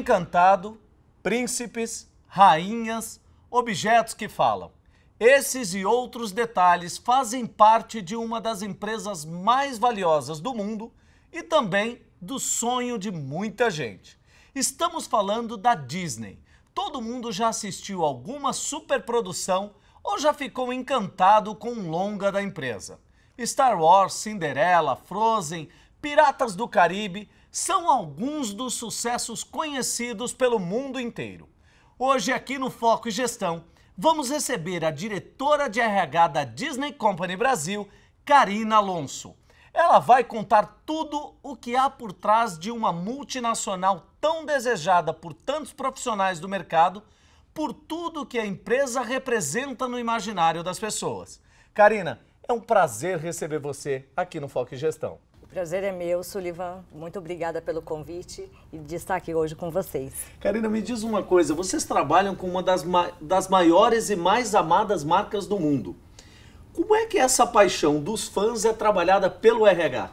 encantado, príncipes, rainhas, objetos que falam. Esses e outros detalhes fazem parte de uma das empresas mais valiosas do mundo e também do sonho de muita gente. Estamos falando da Disney. Todo mundo já assistiu alguma superprodução ou já ficou encantado com um longa da empresa. Star Wars, Cinderela, Frozen, Piratas do Caribe são alguns dos sucessos conhecidos pelo mundo inteiro. Hoje, aqui no Foco e Gestão, vamos receber a diretora de RH da Disney Company Brasil, Karina Alonso. Ela vai contar tudo o que há por trás de uma multinacional tão desejada por tantos profissionais do mercado, por tudo que a empresa representa no imaginário das pessoas. Karina, é um prazer receber você aqui no Foco e Gestão. Prazer é meu, Sullivan. Muito obrigada pelo convite e de estar aqui hoje com vocês. Karina, me diz uma coisa: vocês trabalham com uma das, ma das maiores e mais amadas marcas do mundo. Como é que essa paixão dos fãs é trabalhada pelo RH?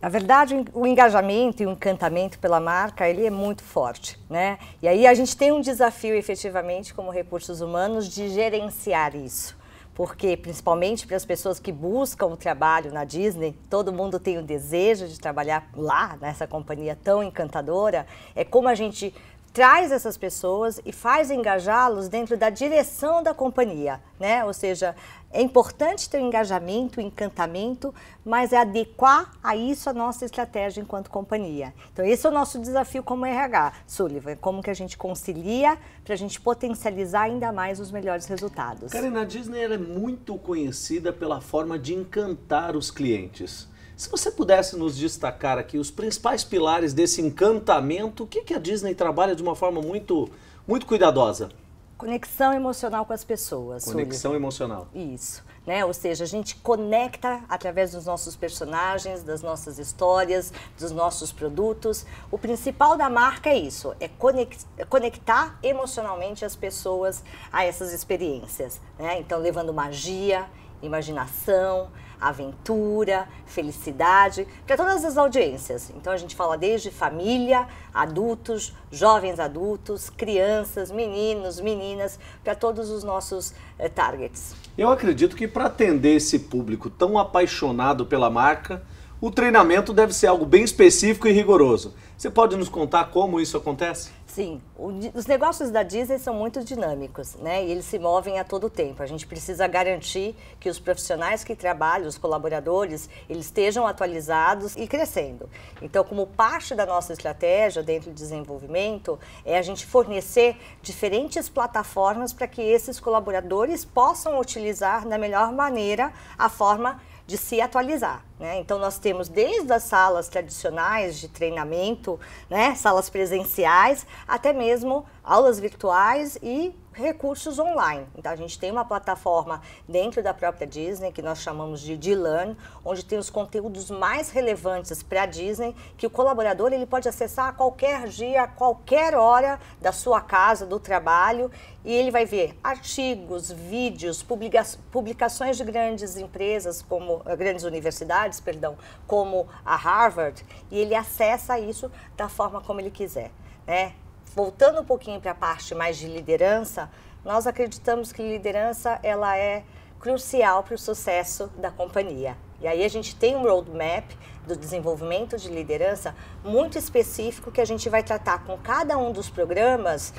Na verdade, o engajamento e o encantamento pela marca, ele é muito forte, né? E aí a gente tem um desafio efetivamente como recursos humanos de gerenciar isso porque principalmente para as pessoas que buscam o trabalho na Disney, todo mundo tem o desejo de trabalhar lá, nessa companhia tão encantadora. É como a gente traz essas pessoas e faz engajá-los dentro da direção da companhia, né? Ou seja, é importante ter o um engajamento, o um encantamento, mas é adequar a isso a nossa estratégia enquanto companhia. Então esse é o nosso desafio como RH, Sullivan, como que a gente concilia para a gente potencializar ainda mais os melhores resultados. Karen, a Disney é muito conhecida pela forma de encantar os clientes. Se você pudesse nos destacar aqui os principais pilares desse encantamento, o que, que a Disney trabalha de uma forma muito, muito cuidadosa? Conexão emocional com as pessoas. Conexão emocional. Isso. Né? Ou seja, a gente conecta através dos nossos personagens, das nossas histórias, dos nossos produtos. O principal da marca é isso, é, é conectar emocionalmente as pessoas a essas experiências, né? Então levando magia, imaginação, aventura, felicidade, para todas as audiências. Então a gente fala desde família, adultos, jovens adultos, crianças, meninos, meninas, para todos os nossos eh, targets. Eu acredito que para atender esse público tão apaixonado pela marca, o treinamento deve ser algo bem específico e rigoroso. Você pode nos contar como isso acontece? Sim, os negócios da Disney são muito dinâmicos, né? E eles se movem a todo tempo. A gente precisa garantir que os profissionais que trabalham, os colaboradores, eles estejam atualizados e crescendo. Então, como parte da nossa estratégia dentro do desenvolvimento, é a gente fornecer diferentes plataformas para que esses colaboradores possam utilizar da melhor maneira a forma de se atualizar. Né? Então, nós temos desde as salas tradicionais de treinamento, né? salas presenciais, até mesmo aulas virtuais e recursos online. Então a gente tem uma plataforma dentro da própria Disney que nós chamamos de Dilan, onde tem os conteúdos mais relevantes para a Disney que o colaborador ele pode acessar a qualquer dia, a qualquer hora da sua casa, do trabalho e ele vai ver artigos, vídeos, publica publicações de grandes empresas como eh, grandes universidades, perdão, como a Harvard e ele acessa isso da forma como ele quiser. Né? voltando um pouquinho para a parte mais de liderança, nós acreditamos que liderança ela é crucial para o sucesso da companhia. E aí a gente tem um roadmap do desenvolvimento de liderança muito específico que a gente vai tratar com cada um dos programas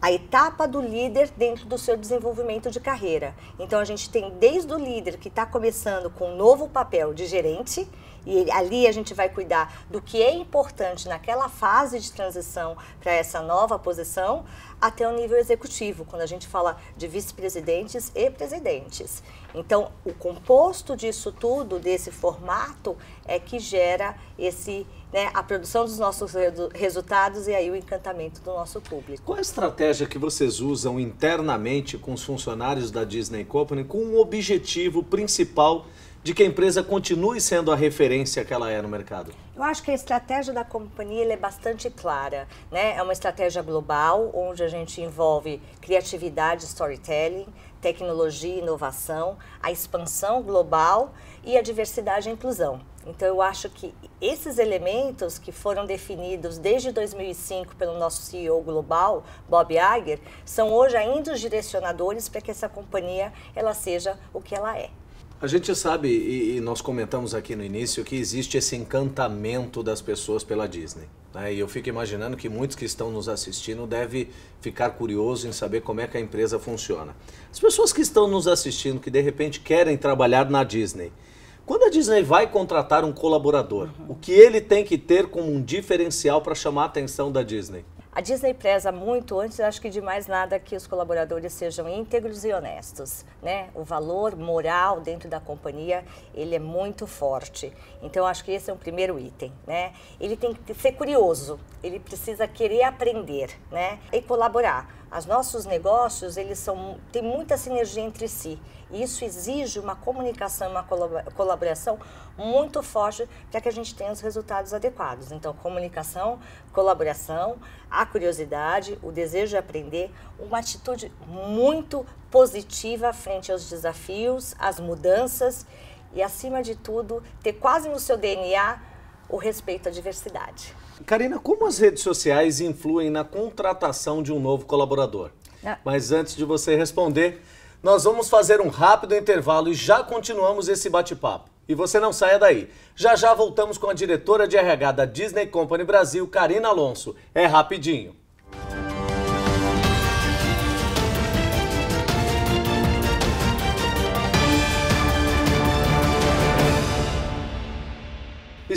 a etapa do líder dentro do seu desenvolvimento de carreira. Então a gente tem desde o líder que está começando com um novo papel de gerente e ali a gente vai cuidar do que é importante naquela fase de transição para essa nova posição, até o nível executivo, quando a gente fala de vice-presidentes e presidentes. Então, o composto disso tudo, desse formato, é que gera esse né, a produção dos nossos resultados e aí o encantamento do nosso público. Qual a estratégia que vocês usam internamente com os funcionários da Disney Company com o objetivo principal de que a empresa continue sendo a referência que ela é no mercado? Eu acho que a estratégia da companhia é bastante clara. Né? É uma estratégia global, onde a gente envolve criatividade, storytelling, tecnologia, inovação, a expansão global e a diversidade e a inclusão. Então, eu acho que esses elementos que foram definidos desde 2005 pelo nosso CEO global, Bob Iger, são hoje ainda os direcionadores para que essa companhia ela seja o que ela é. A gente sabe, e, nós comentamos aqui no início, que existe esse encantamento das pessoas pela Disney. Né? E eu fico imaginando que muitos que estão nos assistindo devem ficar curiosos em saber como é que a empresa funciona. As pessoas que estão nos assistindo, que de repente querem trabalhar na Disney, quando a Disney vai contratar um colaborador, uhum. o que ele tem que ter como um diferencial para chamar a atenção da Disney? A Disney preza muito, antes acho que de mais nada, que os colaboradores sejam íntegros e honestos. Né? O valor moral dentro da companhia, ele é muito forte. Então, acho que esse é um primeiro item. Né? Ele tem que ser curioso, ele precisa querer aprender né? e colaborar os nossos negócios, eles são, têm muita sinergia entre si. E isso exige uma comunicação, uma colaboração muito forte para que a gente tenha os resultados adequados. Então, comunicação, colaboração, a curiosidade, o desejo de aprender, uma atitude muito positiva frente aos desafios, às mudanças e, acima de tudo, ter quase no seu DNA o respeito à diversidade. Karina, como as redes sociais influem na contratação de um novo colaborador? Ah. Mas antes de você responder, nós vamos fazer um rápido intervalo e já continuamos esse bate-papo. E você não saia daí. Já já voltamos com a diretora de RH da Disney Company Brasil, Karina Alonso. É rapidinho.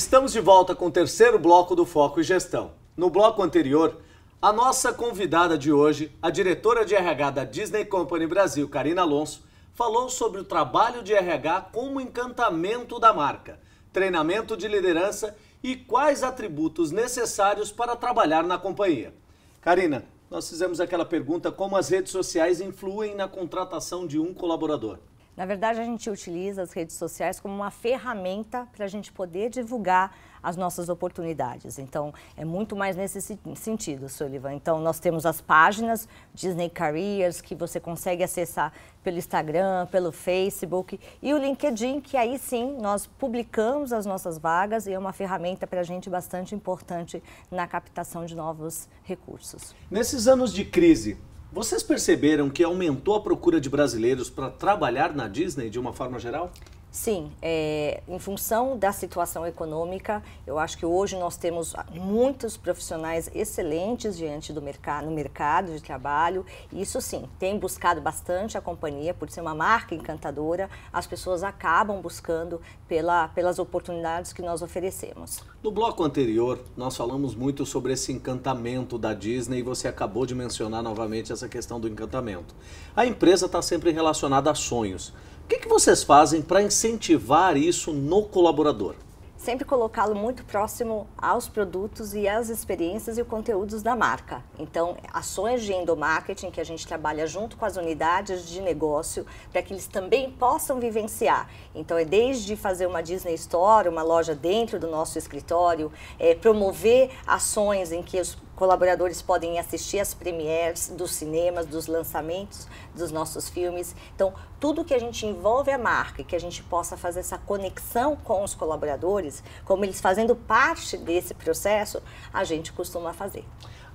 Estamos de volta com o terceiro bloco do Foco e Gestão. No bloco anterior, a nossa convidada de hoje, a diretora de RH da Disney Company Brasil, Karina Alonso, falou sobre o trabalho de RH como encantamento da marca, treinamento de liderança e quais atributos necessários para trabalhar na companhia. Karina, nós fizemos aquela pergunta como as redes sociais influem na contratação de um colaborador. Na verdade, a gente utiliza as redes sociais como uma ferramenta para a gente poder divulgar as nossas oportunidades. Então, é muito mais nesse sentido, Sullivan. Então, nós temos as páginas Disney Careers, que você consegue acessar pelo Instagram, pelo Facebook, e o LinkedIn, que aí sim nós publicamos as nossas vagas e é uma ferramenta para a gente bastante importante na captação de novos recursos. Nesses anos de crise, vocês perceberam que aumentou a procura de brasileiros para trabalhar na Disney de uma forma geral? Sim, é, em função da situação econômica, eu acho que hoje nós temos muitos profissionais excelentes diante do mercado, no mercado de trabalho. Isso sim, tem buscado bastante a companhia por ser uma marca encantadora. As pessoas acabam buscando pela, pelas oportunidades que nós oferecemos. No bloco anterior, nós falamos muito sobre esse encantamento da Disney e você acabou de mencionar novamente essa questão do encantamento. A empresa está sempre relacionada a sonhos que, que vocês fazem para incentivar isso no colaborador? sempre colocá-lo muito próximo aos produtos e às experiências e conteúdos da marca. Então, ações de endomarketing que a gente trabalha junto com as unidades de negócio para que eles também possam vivenciar. Então, é desde fazer uma Disney Store, uma loja dentro do nosso escritório, é, promover ações em que os colaboradores podem assistir às premieres dos cinemas, dos lançamentos dos nossos filmes. Então, tudo que a gente envolve a marca, que a gente possa fazer essa conexão com os colaboradores, como eles fazendo parte desse processo, a gente costuma fazer.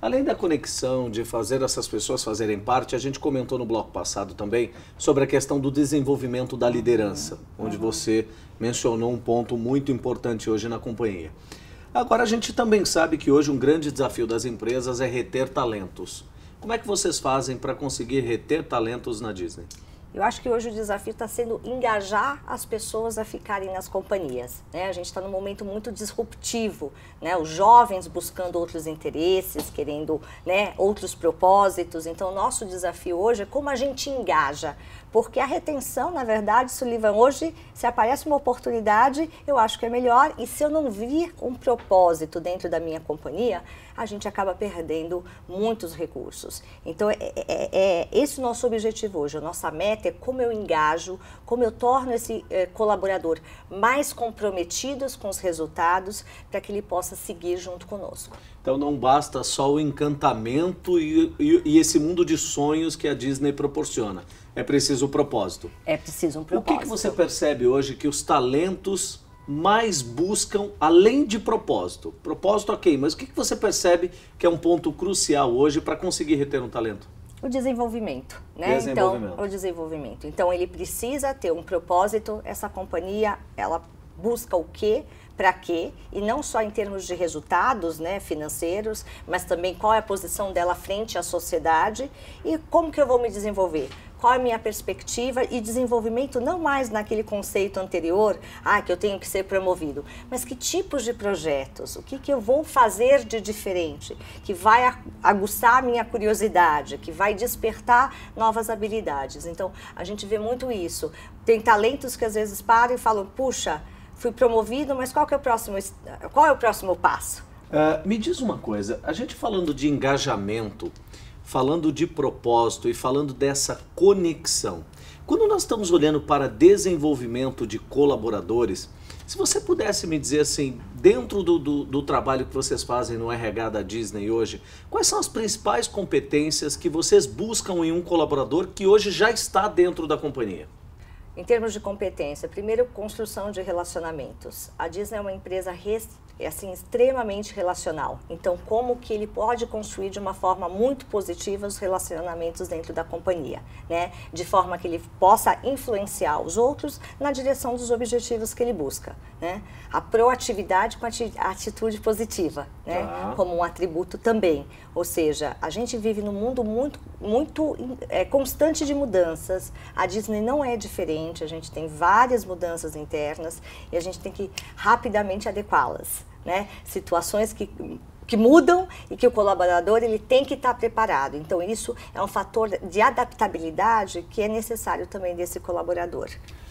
Além da conexão, de fazer essas pessoas fazerem parte, a gente comentou no bloco passado também sobre a questão do desenvolvimento da liderança, onde uhum. você mencionou um ponto muito importante hoje na companhia. Agora, a gente também sabe que hoje um grande desafio das empresas é reter talentos. Como é que vocês fazem para conseguir reter talentos na Disney? Eu acho que hoje o desafio está sendo engajar as pessoas a ficarem nas companhias. Né? A gente está num momento muito disruptivo, né? os jovens buscando outros interesses, querendo né, outros propósitos. Então, nosso desafio hoje é como a gente engaja, porque a retenção, na verdade, Sullivan, hoje, se aparece uma oportunidade, eu acho que é melhor. E se eu não vir um propósito dentro da minha companhia, a gente acaba perdendo muitos recursos. Então, é, é, é, é esse o nosso objetivo hoje, a nossa meta como eu engajo, como eu torno esse eh, colaborador mais comprometido com os resultados para que ele possa seguir junto conosco. Então não basta só o encantamento e, e, e esse mundo de sonhos que a Disney proporciona. É preciso um propósito. É preciso um propósito. O que, que você percebe hoje que os talentos mais buscam além de propósito? Propósito, ok, mas o que, que você percebe que é um ponto crucial hoje para conseguir reter um talento? o desenvolvimento, né? Desenvolvimento. Então, o desenvolvimento. Então, ele precisa ter um propósito, essa companhia, ela busca o quê? para quê, e não só em termos de resultados né, financeiros, mas também qual é a posição dela frente à sociedade e como que eu vou me desenvolver qual é a minha perspectiva e desenvolvimento não mais naquele conceito anterior, ah, que eu tenho que ser promovido, mas que tipos de projetos, o que, que eu vou fazer de diferente, que vai aguçar a minha curiosidade, que vai despertar novas habilidades. Então, a gente vê muito isso. Tem talentos que às vezes param e falam, puxa, fui promovido, mas qual, que é, o próximo, qual é o próximo passo? Uh, me diz uma coisa, a gente falando de engajamento, falando de propósito e falando dessa conexão. Quando nós estamos olhando para desenvolvimento de colaboradores, se você pudesse me dizer assim, dentro do, do, do, trabalho que vocês fazem no RH da Disney hoje, quais são as principais competências que vocês buscam em um colaborador que hoje já está dentro da companhia? Em termos de competência, primeiro, construção de relacionamentos. A Disney é uma empresa é assim extremamente relacional. Então, como que ele pode construir de uma forma muito positiva os relacionamentos dentro da companhia, né? De forma que ele possa influenciar os outros na direção dos objetivos que ele busca, né? A proatividade com a atitude positiva, né? Ah. Como um atributo também. Ou seja, a gente vive num mundo muito muito é, constante de mudanças. A Disney não é diferente, a gente tem várias mudanças internas e a gente tem que rapidamente adequá-las né? Situações que que mudam e que o colaborador ele tem que estar preparado. Então isso é um fator de adaptabilidade que é necessário também desse colaborador.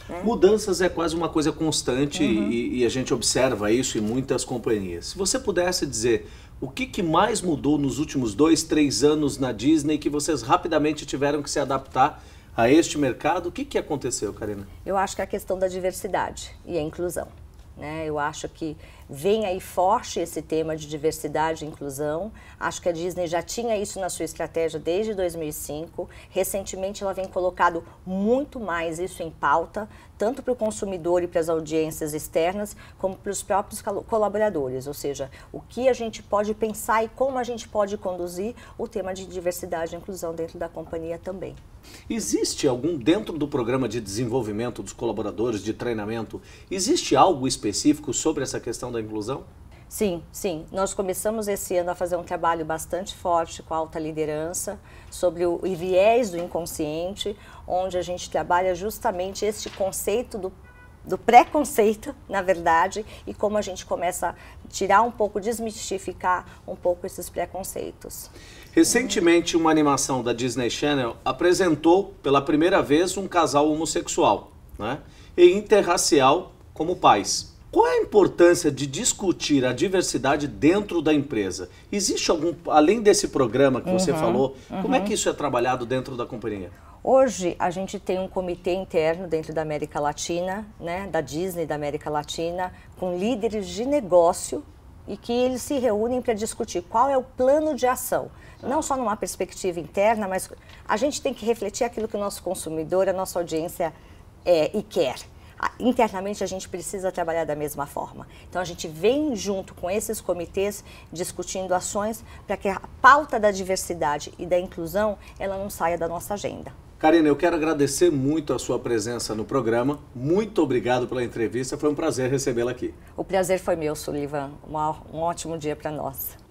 Né? Mudanças é quase uma coisa constante uhum. e, e, a gente observa isso em muitas companhias. Se você pudesse dizer o que, que mais mudou nos últimos dois, três anos na Disney que vocês rapidamente tiveram que se adaptar a este mercado, o que, que aconteceu, Karina? Eu acho que é a questão da diversidade e a inclusão. Né? Eu acho que vem aí forte esse tema de diversidade e inclusão. Acho que a Disney já tinha isso na sua estratégia desde 2005. Recentemente, ela vem colocado muito mais isso em pauta, tanto para o consumidor e para as audiências externas, como para os próprios colaboradores. Ou seja, o que a gente pode pensar e como a gente pode conduzir o tema de diversidade e inclusão dentro da companhia também. Existe algum dentro do programa de desenvolvimento dos colaboradores de treinamento? Existe algo específico sobre essa questão da inclusão? Sim, sim. Nós começamos esse ano a fazer um trabalho bastante forte com a alta liderança sobre o viés do inconsciente, onde a gente trabalha justamente este conceito do do preconceito, na verdade, e como a gente começa a tirar um pouco, desmistificar um pouco esses preconceitos. Recentemente, uma animação da Disney Channel apresentou pela primeira vez um casal homossexual né? e interracial como pais. Qual é a importância de discutir a diversidade dentro da empresa? Existe algum, além desse programa que você uhum, falou, uhum. como é uhum. que isso é trabalhado dentro da companhia? Hoje a gente tem um comitê interno dentro da América Latina, né, da Disney da América Latina, com líderes de negócio e que eles se reúnem para discutir qual é o plano de ação. Tá. Não só numa perspectiva interna, mas a gente tem que refletir aquilo que o nosso consumidor, a nossa audiência é, e quer. Ah, internamente a gente precisa trabalhar da mesma forma. Então a gente vem junto com esses comitês discutindo ações para que a pauta da diversidade e da inclusão ela não saia da nossa agenda. Karina, eu quero agradecer muito a sua presença no programa. Muito obrigado pela entrevista. Foi um prazer recebê-la aqui. O prazer foi meu, Sullivan. Um ótimo dia para nós.